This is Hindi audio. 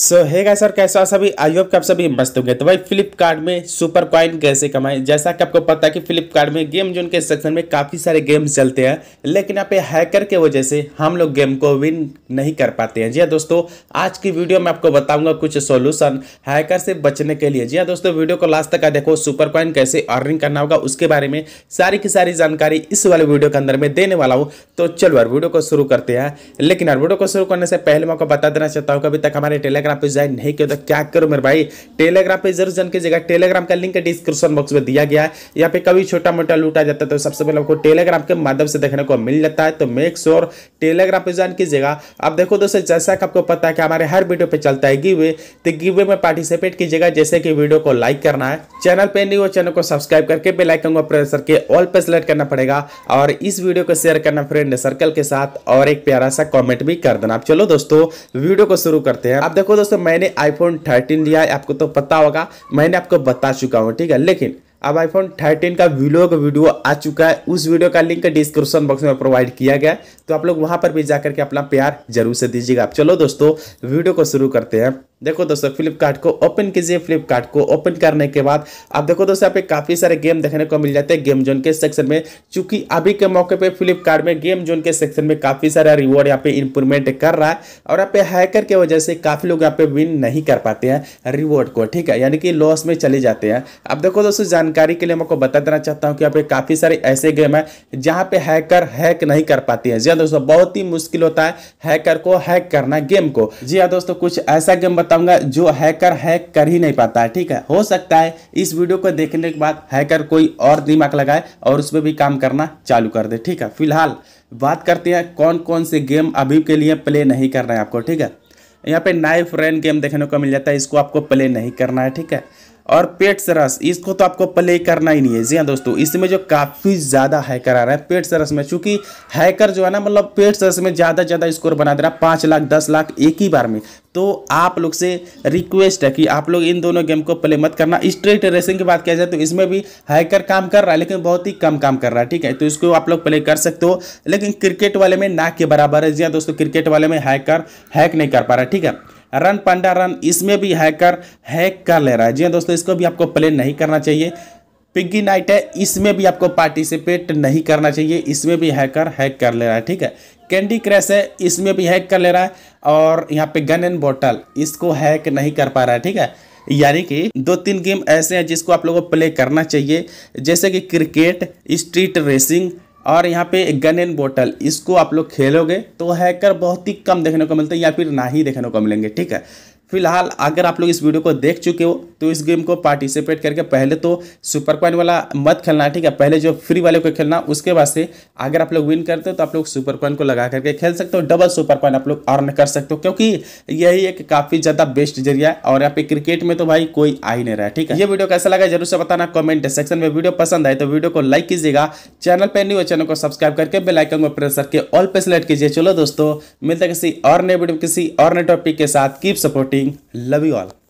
सो है सर कैसे हो सभी आई होप कि आप सभी मस्त होंगे तो भाई फ्लिपकार्ट में सुपर कॉइन कैसे कमाएं जैसा कि आपको पता है कि फ्लिपकार्ट में गेम जोन के सेक्शन में काफ़ी सारे गेम्स चलते हैं लेकिन यहाँ पे हैकर के वजह से हम लोग गेम को विन नहीं कर पाते हैं जी हाँ दोस्तों आज की वीडियो में आपको बताऊंगा कुछ सोल्यूशन हैकर से बचने के लिए जी हाँ दोस्तों वीडियो को लास्ट तक देखो सुपर कॉइन कैसे अर्निंग करना होगा उसके बारे में सारी की सारी जानकारी इस वाले वीडियो के अंदर मैं देने वाला हूँ तो चलो यार वीडियो को शुरू करते हैं लेकिन यार वीडियो को शुरू करने से पहले मैं आपको बता देना चाहता हूँ कि अभी तक हमारे टेलीग्राम टेलीग्राम पे ज्वाइन नहीं किया तो क्या करो मेरे भाई टेलीग्राम पे जरूर ज्वाइन कीजिएगा टेलीग्राम का लिंक डिस्क्रिप्शन बॉक्स में दिया गया है यहाँ पे कभी छोटा मोटा लूटा जाता है तो सबसे पहले आपको टेलीग्राम के माध्यम से देखने को मिल जाता है तो मेक श्योर टेलीग्राम पे ज्वाइन कीजिएगा अब देखो दोस्तों जैसा कि आपको पता है कि हमारे हर वीडियो पे चलता है गिवे तो गिवे में पार्टिसिपेट कीजिएगा जैसे कि वीडियो को लाइक करना है चैनल पे नहीं हो चैनल को सब्सक्राइब करके बेलाइकन को प्रेस करके ऑल पे सेलेक्ट करना पड़ेगा और इस वीडियो को शेयर करना फ्रेंड सर्कल के साथ और एक प्यारा सा कॉमेंट भी कर देना आप चलो दोस्तों वीडियो को शुरू करते हैं आप देखो देखो दोस्तों मैंने आईफोन थर्टीन लिया है आपको तो पता होगा मैंने आपको बता चुका हूँ ठीक है लेकिन अब आईफोन 13 का व्लॉग वीडियो आ चुका है उस वीडियो का लिंक डिस्क्रिप्शन बॉक्स में प्रोवाइड किया गया है तो आप लोग वहां पर भी जाकर के अपना प्यार जरूर से दीजिएगा चलो दोस्तों वीडियो को शुरू करते हैं देखो दोस्तों फ्लिपकार्ट को ओपन कीजिए फ्लिपकार्ट को ओपन करने के बाद आप देखो दोस्तों यहाँ पे काफ़ी सारे गेम देखने को मिल जाते हैं गेम जोन के सेक्शन में चूंकि अभी के मौके पे फ्लिपकार्ट में गेम जोन के सेक्शन में काफ़ी सारा रिवॉर्ड यहाँ पे इंप्रूवमेंट कर रहा है और यहाँ पे हैकर के वजह से काफ़ी लोग यहाँ पे विन नहीं कर पाते हैं रिवॉर्ड को ठीक है यानी कि लॉस में चले जाते हैं अब देखो दोस्तों जानकारी के लिए मैं आपको बता देना चाहता हूँ कि यहाँ पे काफ़ी सारे ऐसे गेम है जहाँ पे हैकर हैक नहीं कर पाते हैं जी हाँ दोस्तों बहुत ही मुश्किल होता है हैकर को हैक करना गेम को जी हाँ दोस्तों कुछ ऐसा गेम बता बताऊंगा जो हैकर हैक कर ही नहीं पाता है ठीक है हो सकता है इस वीडियो को देखने के बाद हैकर कोई और दिमाग लगाए और उसमें भी काम करना चालू कर दे ठीक है फिलहाल बात करते हैं कौन कौन से गेम अभी के लिए प्ले नहीं करना है आपको ठीक है यहाँ पे नाइफ रेन गेम देखने को मिल जाता है इसको आपको प्ले नहीं करना है ठीक है और पेट्स रस इसको तो आपको प्ले करना ही नहीं है जी हाँ दोस्तों इसमें जो काफ़ी ज़्यादा हैकर आ रहा है पेट्स रस में चूंकि हैकर जो है ना मतलब पेट्स रस में ज़्यादा ज़्यादा स्कोर बना दे रहा है पाँच लाख दस लाख एक ही बार में तो आप लोग से रिक्वेस्ट है कि आप लोग इन दोनों गेम को प्ले मत करना स्ट्रेट रेसिंग की बात किया जाए तो इसमें भी हैकर काम कर रहा है लेकिन बहुत ही कम काम कर रहा है ठीक है तो इसको आप लोग प्ले कर सकते हो लेकिन क्रिकेट वाले में ना के बराबर है जी हाँ दोस्तों क्रिकेट वाले में हैकर हैक नहीं कर पा रहा ठीक है रन पांडा रन इसमें भी हैकर हैक कर ले रहा है जी हाँ दोस्तों इसको भी आपको प्ले नहीं करना चाहिए पिग्गी नाइट है इसमें भी आपको पार्टिसिपेट नहीं करना चाहिए इसमें भी हैकर हैक कर ले रहा है ठीक है कैंडी क्रैश है इसमें भी हैक कर ले रहा है और यहाँ पे गन एंड बॉटल इसको हैक नहीं कर पा रहा है ठीक है यानी कि दो तीन गेम ऐसे हैं जिसको आप लोगों को प्ले करना चाहिए जैसे कि क्रिकेट स्ट्रीट रेसिंग और यहाँ पे गन एंड बोटल इसको आप लोग खेलोगे तो हैकर बहुत ही कम देखने को मिलते हैं या फिर ना ही देखने को मिलेंगे ठीक है फिलहाल अगर आप लोग इस वीडियो को देख चुके हो तो इस गेम को पार्टिसिपेट करके पहले तो सुपर कॉइन वाला मत खेलना ठीक है पहले जो फ्री वाले को खेलना उसके बाद से अगर आप लोग विन करते हो तो आप लोग सुपर कॉइन को लगा करके खेल सकते हो डबल सुपर कॉइन आप लोग अर्न कर सकते हो क्योंकि यही एक काफ़ी ज़्यादा बेस्ट जरिया है और यहाँ पे क्रिकेट में तो भाई कोई आ ही नहीं रहा ठीक है ये वीडियो कैसा लगा जरूर से बताना कॉमेंट सेक्शन में वीडियो पसंद आए तो वीडियो को लाइक कीजिएगा चैनल पर न्यू चैनल को सब्सक्राइब करके बेलाइकन को प्रेस करके ऑल पे सिलेक्ट कीजिए चलो दोस्तों मिलते किसी और नए वीडियो किसी और नए टॉपिक के साथ keep supporting being. Love you all.